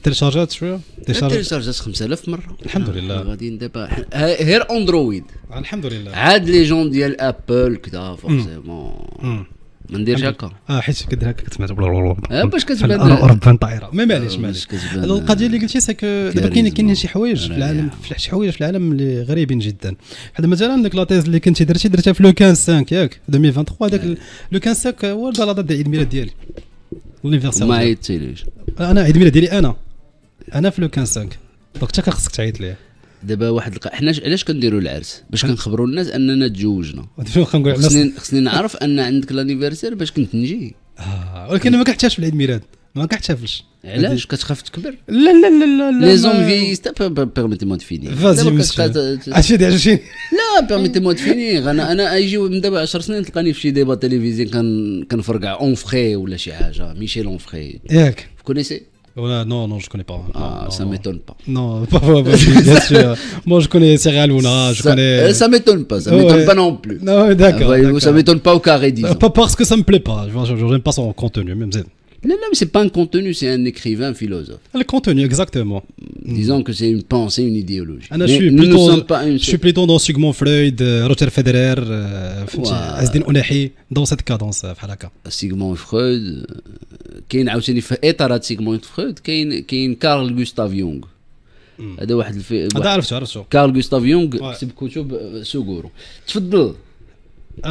تيليشارجات شويه تيليشارجات 5000 مره الحمد لله آه، غادي دابا غير اندرويد الحمد لله عاد لي جون ديال ابل كذا فورسيمون ما نديرش هكا اه حيت كدير هكا كتسمع آه، باش كتبان ربان طائره ما معليش آه، معليش القضيه اللي قلتي ساك دابا كاين كاين شي حوايج في العالم شي حوايج في العالم اللي غريبين جدا حيت مثلا ديك لاتيز اللي كنتي درتي درتها في لو 15 5 ياك 2023 هذاك لو 15 5 آه، هو لا دات عيد الميلاد ديالي ما عيدتيليش انا عيد الميلاد ديالي انا انا في لو 15 5 دونك انت كان خصك تعيط ليه دابا واحد الق... حنا علاش كنديروا العرس باش كنخبروا الناس اننا تزوجنا شنو كنقول خصني خصني نعرف ان عندك لانيفرسير باش كنت نجي آه، ولكن ما كنحتفلش بالعيد ميلاد ما كنحتفلش علاش كتخاف تكبر لا لا لا لا لا لي زوم فيست بيرميتي مو تفيني فازي عشي دي عشي لا بيرميتي مو تفيني انا انا ايجي من دابا 10 سنين تلقاني في شي ديبا تلفزيون كنفرقع اون فخي ولا شي حاجه ميشيل اون فخي ياك كونيسي non, non, je connais pas. Ah, ça ça m'étonne pas. Non, pas, bien sûr. Moi, je connais Serial Luna, je ça, connais. Euh, ça m'étonne pas, ça m'étonne pas non plus. Non, d'accord. Ça m'étonne pas au carré, disons. Pas parce que ça me plaît pas. Je n'aime pas son contenu, même. L'homme c'est pas un contenu c'est un écrivain philosophe. Le contenu exactement. Disons que c'est une pensée une idéologie. Ah, nous ne sommes pas supplétons dans Sigmund Freud, euh, Roger Federer. Euh, As-tu dans cette cadence, euh, Sigmund Freud, qui est dans cette étharation Sigmund Freud, qui est Karl Gustav Jung. Adal, je suis d'accord. Karl Gustav Jung, c'est beaucoup de choses. Tu veux dire?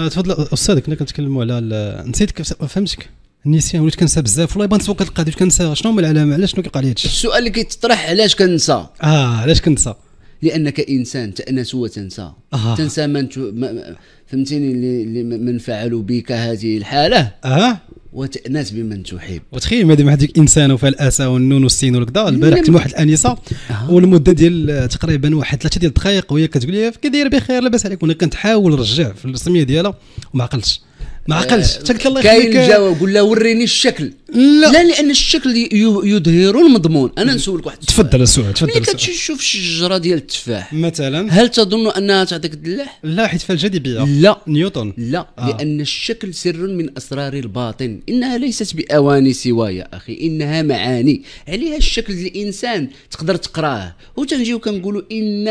Tu veux dire au Sadiq, nous parler de النسيان وليت كنسى بزاف والله بغيت نسوق القضيه كنسى شنو هما العلامه علاش شنو كيقع لي هادشي السؤال اللي كيتطرح علاش كنسى اه علاش كنسى لانك انسان تانس وتنسى آه. تنسى من تو... ما... فهمتيني اللي من فعلوا بك هذه الحاله اه وتانس بمن تحب وتخيل مادام هذيك انسان وفيها الاسى والنون والسين والكذا البارح نعم. كنت واحد الانسه آه. والمده ديال تقريبا واحد ثلاثه ديال الدقائق وهي كتقول لي كي داير بخير لاباس عليك وانا حاول نرجع في الرسميه ديالها وما عقلتش ما عقلش آه، انت قلت الله يخليك كاين جواب له وريني الشكل لا لا لان الشكل يظهر المضمون انا نسولك واحد تفضل السؤال تفضل السؤال كتشوف الشجره ديال التفاح مثلا هل تظن انها تعطيك الدلاح لا حيت فيها الجاذبيه لا نيوتن لا آه. لان الشكل سر من اسرار الباطن انها ليست باواني سوى يا اخي انها معاني عليها الشكل الانسان تقدر تقراه وتنجيو كنقولوا ان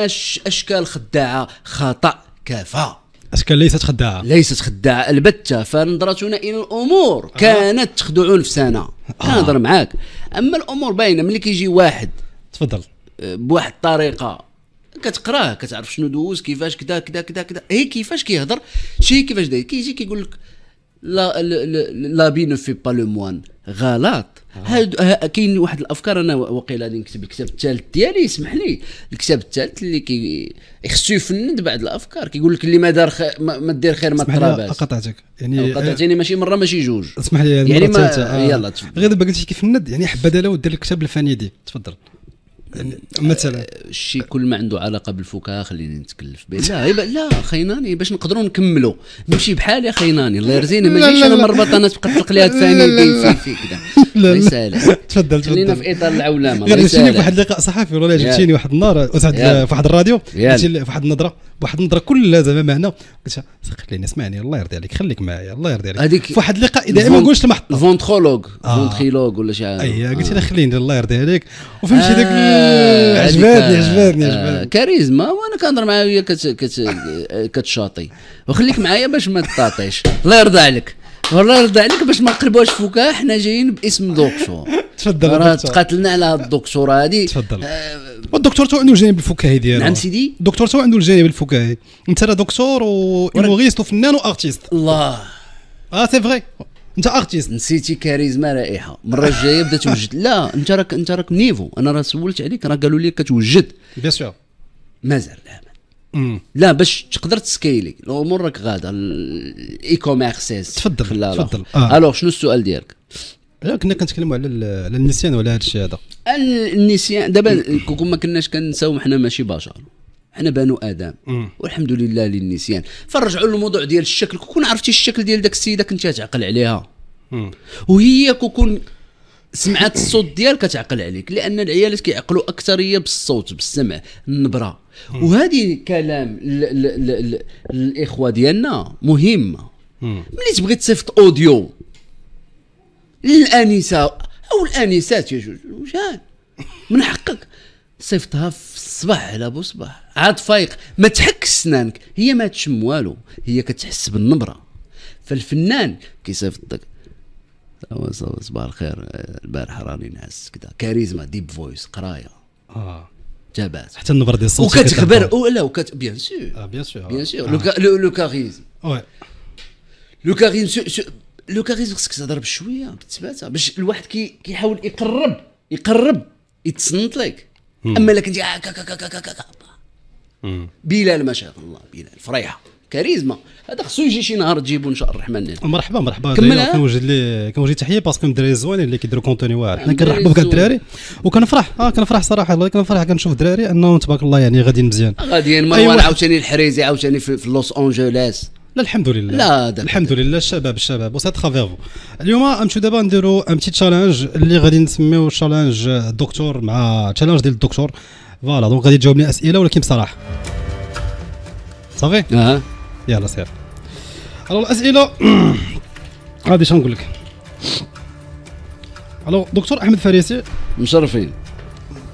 اشكال خداعه خطا كفا أشكال ليست خداعة ليست خداعة البتة فنظرتنا إلى الأمور كانت تخدعون في سنة كنهضر آه. معاك أما الأمور باينة ملي كيجي واحد تفضل بواحد الطريقة كتقراه كتعرف شنو دوز كيفاش كذا كذا كذا كذا هي كيفاش كيهضر شي كيفاش داير كيجي كيقول لك لا لا بي نو في با لو موان غلط آه. هاد كاين واحد الافكار انا وقيله غادي نكتب الكتاب الثالث ديالي اسمح لي الكتاب الثالث اللي كي خصو يفند بعض الافكار كيقول لك اللي ما دار خ... ما دير خير ما تراباس قطعتك يعني قطعتيني ماشي مره ماشي جوج اسمح لي يعني ما... آه. يلا تفضل غير باغي تحكي في يعني حبه لو دير الكتاب الفني دي تفضل يعني، مثلا شي كل ما عنده علاقه بالفكاهه خليني نتكلف به لا لا خيناني باش نقدروا نكملوا نمشي بحالي خيناني الله يرزينا جيش انا مربط انا تبقى تطلق لي هاد الثاني يدين في في كذا ليس لا تفضل خلينا في اطار العولمه غير جبتيني في واحد اللقاء صحفي ولا جبتيني واحد النهار في واحد الراديو في واحد النظره واحد النظره كلها زعما معنا قلت خليني اسمعني الله يرضي عليك خليك معايا الله يرضي عليك هذيك في واحد اللقاء دائما ما نقولش المحطه فونتخولوج آه. فونتخيلوج ولا شي حاجه اي أيوة، قلت لها آه. خليني الله يرضي عليك وفهمتي آه. ذاك عجباتني عجباتني عجباتني آه، كاريزما وانا كنهضر معاه آه، وهي كتشاطي وخليك معايا باش ما تطاطيش الله يرضى عليك والله يرضى عليك باش ما نقلبوهاش فوكا حنا جايين باسم دكتور تفضل راه تقاتلنا على هاد الدكتوره هادي تفضل آه، والدكتور تو عنده الجانب الفكاهي ديالو نعم سيدي الدكتور تو عنده الجانب الفكاهي انت راه دكتور و وفنان وارتيست الله اه سي فغي انت ارتيست نسيتي كاريزما رائحه المره الجايه بدا توجد لا انت راك انت راك نيفو انا راه سولت عليك راه قالوا لي كتوجد بيان سور مازال لا لا باش تقدر تسكيلي الامور راك غاده الاي كوميرس تفضل تفضل آه. الوغ شنو السؤال ديالك لا كنا كنتكلموا على على النسيان وعلى هذا الشيء هذا النسيان دابا كون ما كناش كنساو حنا ماشي بشر حنا بنو ادم والحمد لله للنسيان فرجعوا للموضوع ديال الشكل كون عرفتي الشكل ديال داك السيده كنت تعقل عليها وهي كون سمعت الصوت ديالك كتعقل عليك لان العيالات كيعقلوا اكثر هي بالصوت بالسمع النبره وهذه كلام ل ل ل ل الاخوه ديالنا مهمه ملي تبغي تصيفط اوديو للانسه او الانسات يا جوج من حقك صيفطها في الصباح على بو صباح عاد فايق ما تحك سنانك هي ما تشم والو هي كتحس بالنبره فالفنان كيصيفط لك صباح الخير البارح راني نعس كذا كاريزما ديب فويس قرايه اه جابات حتى النبره ديال الصوت وكتخبر لا وكت بيان سور بيان سور بيان سور لو كاريزم لو كاريزم لو كاريزم خصك تهضر بشويه بالثباته باش الواحد كيحاول يقرب يقرب يتصنت لك اما لك انت بلال ما شاء الله بلال فريحه كاريزما هذا خصو يجي شي نهار تجيبو ان شاء الله الرحمن مرحبا مرحبا كنوجد لي كنوجد تحيه باسكو من الدراري الزوينين اللي كيديروا كونتوني واعر حنا آه، كنرحبوا بكاع الدراري وكنفرح اه كنفرح صراحه والله كنفرح كنشوف الدراري انهم تبارك الله يعني غاديين مزيان غاديين مروان أيوة. عاوتاني الحريزي عاوتاني في, في لوس انجلوس لا الحمد لله لا دابا الحمد لله الشباب الشباب وسا ترافيرو اليوم غنمشيو دابا نديرو ان بتي تشالنج اللي غادي نسميو تشالنج الدكتور مع تشالنج ديال الدكتور فوالا دونك غادي تجاوبني اسئله ولكن بصراحه صافي اه يلا سير الو الاسئله غادي شنقول لك الو دكتور احمد فارسي مشرفين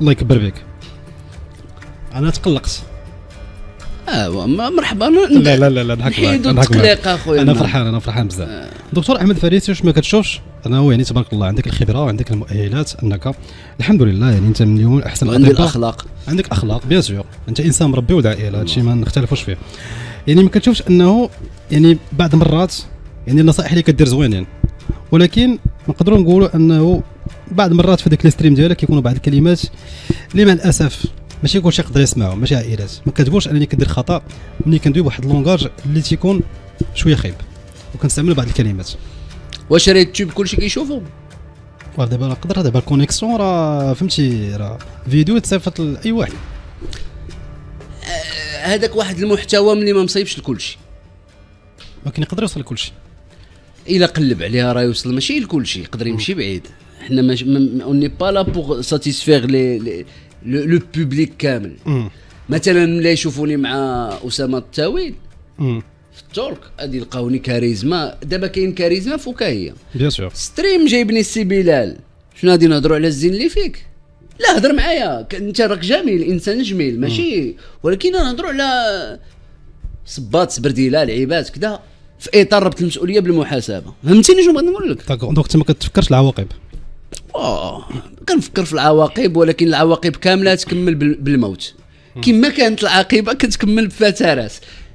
الله يكبر بك انا تقلقت اه مرحبا لا لا لا لا نحكي معك نحكي اخويا انا فرحان انا فرحان بزاف آه. دكتور احمد فريسي واش ما كتشوفش انا هو يعني تبارك الله عندك الخبره وعندك المؤهلات انك الحمد لله يعني انت من اليوم احسن عندك الاخلاق عندك اخلاق بيان سور انت انسان مربي هذا هادشي ما نختلفوش فيه يعني ما كتشوفش انه يعني بعض المرات يعني النصائح اللي كدير زوينين يعني. ولكن نقدروا نقولوا انه بعض المرات في ذاك الستريم ديالك يكونوا بعض الكلمات اللي مع الاسف ماشي كلشي يقدر يسمعه ماشي عائلات ما كتقولش انني كندير خطا ملي كندوي بواحد اللونغاج اللي تيكون شويه خايب وكنستعمل بعض الكلمات واش راه يوتيوب كلشي كيشوفو دابا نقدر دابا الكونيكسيون راه فهمتي راه فيديو تصيفط لاي واحد آه، هذاك واحد المحتوى ملي ما مصيبش لكلشي ولكن يقدر يوصل لكلشي الا قلب عليها راه يوصل ماشي لكلشي يقدر يمشي بعيد حنا اوني با لا بوغ ساتيسفيغ لي لو بوبليك كامل مثلا ملي يشوفوني مع اسامه التاويل في التورك غادي يلقاوني كاريزما دابا كاين كاريزما فكاهيه بيان سور ستريم جايبني السي بلال شنو غادي نهضروا على الزين اللي فيك لا هضر معايا انت راك جميل انسان جميل ماشي ولكن نهضروا على صباط سبرديله لعيبات كذا في اطار ربط المسؤوليه بالمحاسبه فهمتيني شنو بغيت نقول لك دونك انت ما كتفكرش العواقب آه. كنفكر في العواقب ولكن العواقب كامله تكمل بالموت كما كانت العاقبه كتكمل بفتارات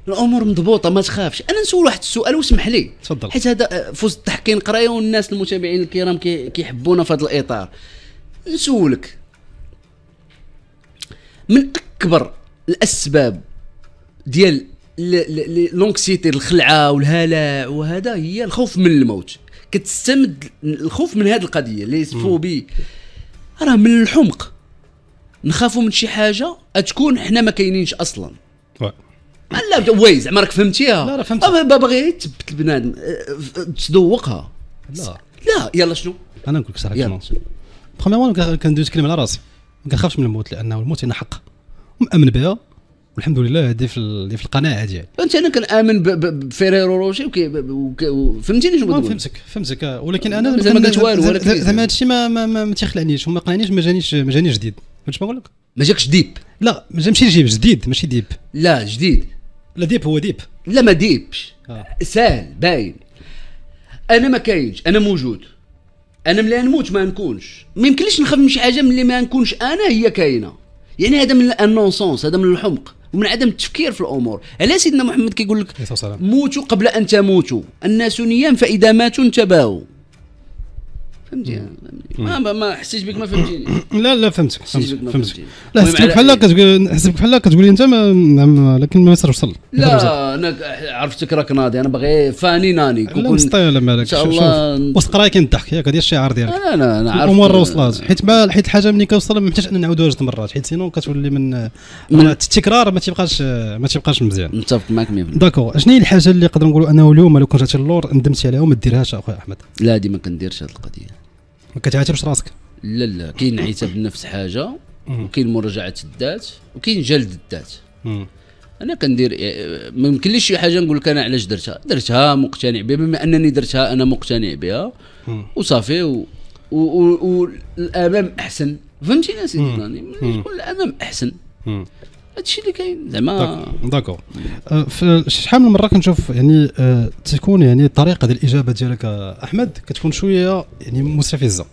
الامور مضبوطه ما تخافش انا نسول واحد السؤال واسمح لي تفضل حيت هذا آه، في وسط التحكيم قرايه والناس المتابعين الكرام كيحبونا في هذا الاطار نسولك من اكبر الاسباب ديال لونكسيتي الخلعه والهلع وهذا هي الخوف من الموت كتستمد الخوف من هذه القضيه لي فوبي راه من الحمق نخافوا من شي حاجه تكون حنا ما كاينينش اصلا لا وي زعما راك فهمتيها لا راه فهمتها باغي يثبت البنادم أه، أه، تذوقها لا لا يلا شنو انا نقول لك صراحه بخوميامون كندوز كلمه على راسي ما كنخافش من الموت لانه الموت هنا حق ومامن بها والحمد لله هذه في اللي في القناعه ديالي يعني. انت انا كنامن بفيريرو روشي فهمتيني شنو بغيت آه، فهمتك فهمتك آه، ولكن انا زعما قلت والو زعما هذا الشيء ما ما ما, ما تيخلعنيش وما قنعنيش ما جانيش ما جانيش جديد فهمت بقول لك ما جاكش ديب لا ما جاش يجيب جديد ماشي ديب لا جديد لا ديب هو ديب لا ما ديبش آه. سهل باين انا ما كاينش انا موجود انا ملي نموت ما نكونش ما يمكنليش نخاف من شي حاجه ملي ما نكونش انا هي كاينه يعني هذا من النونسونس هذا من الحمق ومن عدم التفكير في الامور على سيدنا محمد كيقول لك موتوا قبل ان تموتوا الناس نيام فاذا ماتوا انتبهوا فهمتي ما ما حسيت بك ما فهمتيني لا لا فهمتك فهمتك فهمتك لا بك بحال كتقول بك بحال كتقول لي انت ما لكن ما يصير وصل لا انا عرفتك راك ناضي انا باغي فاني ناني لا مسطي ولا مالك ان شاء الله وسط قرايه كاين الضحك ياك هذا الشعار ديالك لا لا انا عارف الامور وصلات حيت حيت الحاجه ملي كتوصل ما محتاج ان نعاودوها جوج مرات حيت سينو كتولي من التكرار ما تيبقاش ما تيبقاش مزيان متفق معك 100% داكور شنو هي الحاجه اللي نقدر نقولوا انه اليوم لو كنت جاتي اللور ندمتي عليها وما ديرهاش اخويا احمد لا هذه ما كنديرش هذه القضيه ما كتعاتبش راسك لا لا كاين عتاب النفس حاجه وكاين مراجعه الذات وكاين جلد الذات انا كندير آه، ما يمكنليش شي حاجه نقول لك انا علاش درتها درتها مقتنع بها بما انني درتها انا مقتنع بها وصافي و... و... و... والامام احسن فهمتيني سيدي يعني الامام احسن هادشي اللي كاين زعما داكور أه، شحال من مره كنشوف يعني أه، تكون يعني الطريقه ديال الاجابه ديالك احمد كتكون شويه يعني مستفزه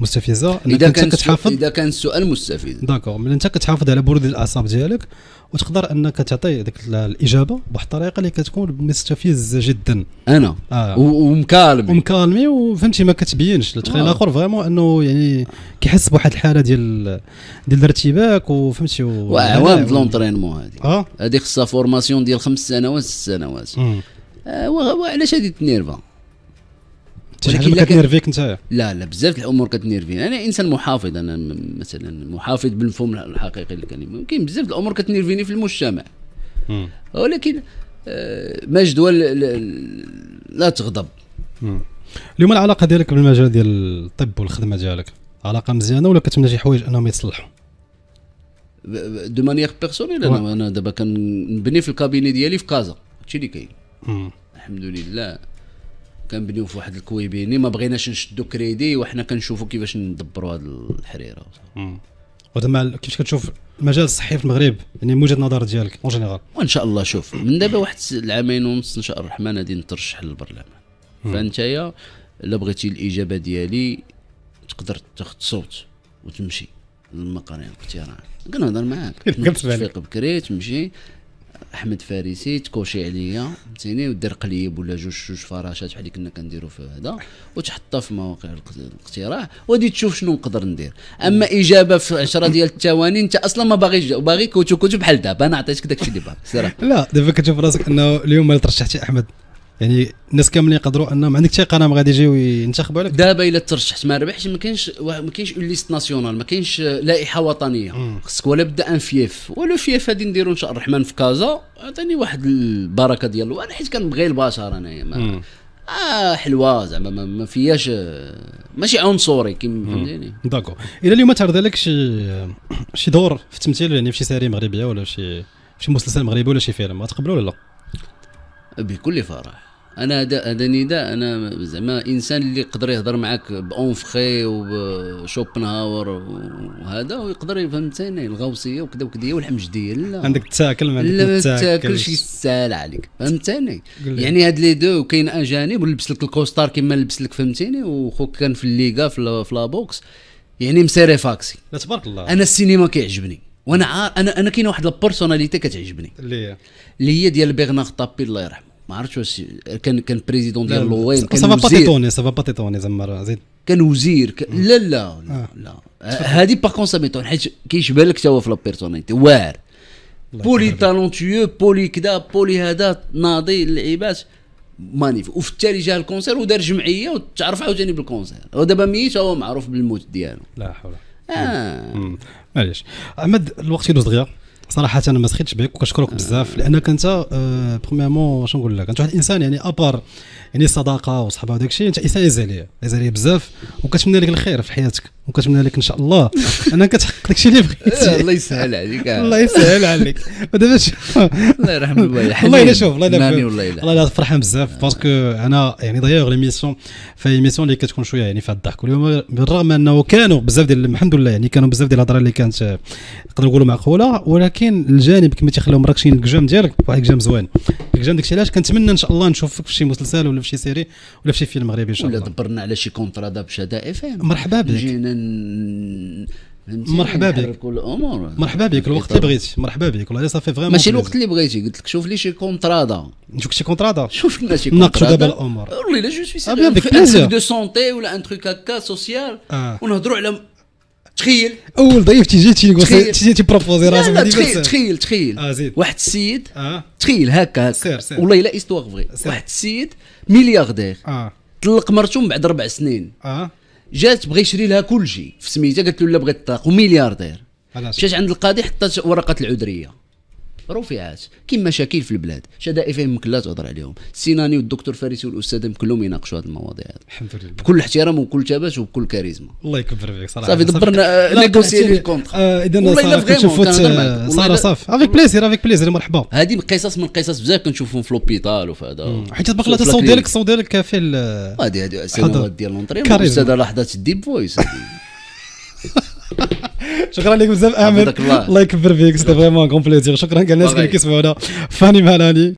مستفزه اذا انت كتحافظ اذا كان السؤال مستفز داكور ملي انت كتحافظ على برود الاعصاب ديالك وتقدر انك تعطي ديك الاجابه بواحد الطريقه اللي كتكون مستفزه جدا انا آه. ومكالمي ومكالمي وفهمتي ما كتبينش تخلي آه. الاخر فريمون انه يعني كيحس بواحد الحاله ديال ديال الارتباك وفهمتي وعوام وعوام لونترينمون هذه هذه خصها فورماسيون ديال خمس سنوات ست سنوات آه، وعلاش هذه تنيرفا ولكن لك... كتنيرفيك انت لا لا بزاف الامور كتنيرفيني يعني انا انسان محافظ انا مثلا محافظ بالمفهوم الحقيقي للكلمه ممكن بزاف الامور كتنيرفيني في المجتمع مم. ولكن آه، ما جدوى لا تغضب اليوم العلاقه ديالك بالمجال ديال الطب والخدمه ديالك علاقه مزيانه ولا كتمنى شي حوايج انهم يتصلحوا دو مانيير بيرسونيل انا انا دابا كنبني في الكابيني ديالي في كازا هادشي اللي كاين الحمد لله كنبنيو في واحد الكويبيني ما بغيناش نشدو كريدي وحنا كنشوفوا كيفاش ندبروا هذه الحريره وتما كيفاش كتشوف المجال الصحي في المغرب يعني من وجهه النظر ديالك اون جينيرال وان شاء الله شوف من دابا واحد العامين ونص ان شاء الرحمن غادي نترشح للبرلمان فانتيا الا بغيتي الاجابه ديالي تقدر تاخذ صوت وتمشي للمقرين الاقتراع كنهضر معاك كتفيق بكري تمشي احمد فارسي تكوشي عليا فهمتيني ودير قليب ولا جوج جوج فراشات بحال اللي كنا كنديرو في هذا وتحطها في مواقع الاقتراع وغادي تشوف شنو نقدر ندير اما اجابه في 10 ديال الثواني انت اصلا ما باغيش باغي كوتو كوتو بحال دابا انا عطيتك داكشي اللي باغي لا دابا كتشوف راسك انه اليوم ما ترشحتي احمد يعني الناس كاملين يقدروا انهم ما عندك شي انهم غادي يجيو ينتخبوا عليك دابا الا ترشحت ما ربحتش ما كاينش ما كاينش اون ليست ناسيونال ما كاينش لائحه وطنيه خصك ولا بدا ان فيف ولا فيف غادي نديرو ان شاء الرحمن في كازا عطيني واحد البركه ديال انا حيت كنبغي البشر انايا اه حلوه زعما ما, ما فياش ماشي عنصري كيما فهمتيني داكو الى اليوم تعرض لك شي شي دور في التمثيل يعني في شي سيري مغربيه ولا شي في شي مسلسل مغربي ولا شي فيلم غتقبلو ولا لا بكل فرح انا هذا هذا نداء انا زعما انسان اللي يقدر يهضر معاك بأونفخي وبشوبنهاور وهذا ويقدر يفهم ثاني الغوصيه وكذا وكذا والحمجديه لا عندك تاكل ما لا تاكل شي سال عليك فهمتني يعني هاد لي دو كاين اجانب ولبس لك الكوستار كما لبس لك فهمتيني وخوك كان في الليغا في لابوكس يعني مسيري فاكسي لا تبارك الله انا السينما كيعجبني وانا عار انا انا كاين واحد البيرسوناليتي كتعجبني اللي هي اللي هي ديال بيغناغ طابي الله يرحمه ما عرفتش واش كان كان بريزيدون ديال لوين كان سافا با تيتوني سافا با تيتوني زعما زيد كان وزير ك... لا لا لا, هادي هذه باغ كون ساميتون حيت كيشبه لك هو في لا واعر بولي تالونتيو بولي كذا بولي هذا ناضي اللعيبات مانيف وفي التالي جا الكونسير ودار جمعيه وتعرف عاوتاني بالكونسير ودابا ميت هو معروف بالموت ديالو لا حول اه معليش عماد الوقت يدوز دغيا صراحه انا ما سخيتش بك وكنشكرك آه. بزاف لانك انت بروميامون آه، واش نقول لك انت واحد الانسان يعني ابار يعني الصداقه وصحبه وداك الشيء انت انسان ازاليه ازاليه بزاف وكنتمنى لك الخير في حياتك وكنتمنى لك ان شاء الله انا كتحقق داكشي اللي بغيتي الله يسهل عليك الله يسهل عليك ودابا الله يرحم الوالد والله الا شوف والله الا والله الا فرحان بزاف باسكو انا يعني دايوغ ليميسيون ميسيون اللي كتكون شويه يعني فيها الضحك واليوم بالرغم انه كانوا بزاف ديال الحمد لله يعني كانوا بزاف ديال الهضره اللي كانت آه، نقدر نقولوا معقوله ولكن الجانب كما تيخليو مراكشين الكجام ديالك واحد الكجام زوين ديك جام داكشي علاش كنتمنى ان شاء الله نشوفك في شي مسلسل ولا في شي سيري ولا في شي فيلم مغربي ان شاء الله ولا دبرنا على شي كونترا دابا شدا اف ام مرحبا بك جينا ن... مرحبا بك الامور مرحبا بك الوقت اللي بغيتي مرحبا بك والله صافي فريمون ماشي الوقت اللي بغيتي قلت لك شوف لي شي كونترادا نشوف شي كونترادا شوف لنا شي ناقشوا دابا الامور والله لا جو سوي سير دو سونتي ولا ان تروك هكا سوسيال ونهضروا على تخيل اول ضيف تيجي تيجي تيجي تيبروبوزي راسك لا تخيل تخيل تخيل آه، واحد السيد آه. تخيل هكا هكا والله الا ايستواغ فغي واحد السيد ملياردير آه. طلق مرته من بعد ربع سنين جات بغى يشري لها كل شيء في سميتها قالت له لا بغيت الطلاق وملياردير مشات عند القاضي حطت ورقه العذريه رفعات كاين مشاكل في البلاد ام مكلا تهضر عليهم السيناني والدكتور فارسي والاستاذ كلهم يناقشوا هذه المواضيع الحمد لله بكل احترام وبكل تباش وبكل كاريزما الله يكبر فيك صراحه صافي دبرنا نيغوسي لي كونتر آه، اذا والله الا صار صافي افيك بليزير افيك بليزير مرحبا هذه من قصص من قصص بزاف كنشوفهم في لوبيتال وفي هذا حيت تبقى الصوت ديالك الصوت ديالك في هذه هذه السنوات ديال لونطري الاستاذ لاحظت الديب فويس شكرا لك بزاف احمد الله يكبر فيك سي فريمون كومبليزير شكرا كاع الناس اللي كيسمعونا فاني مالاني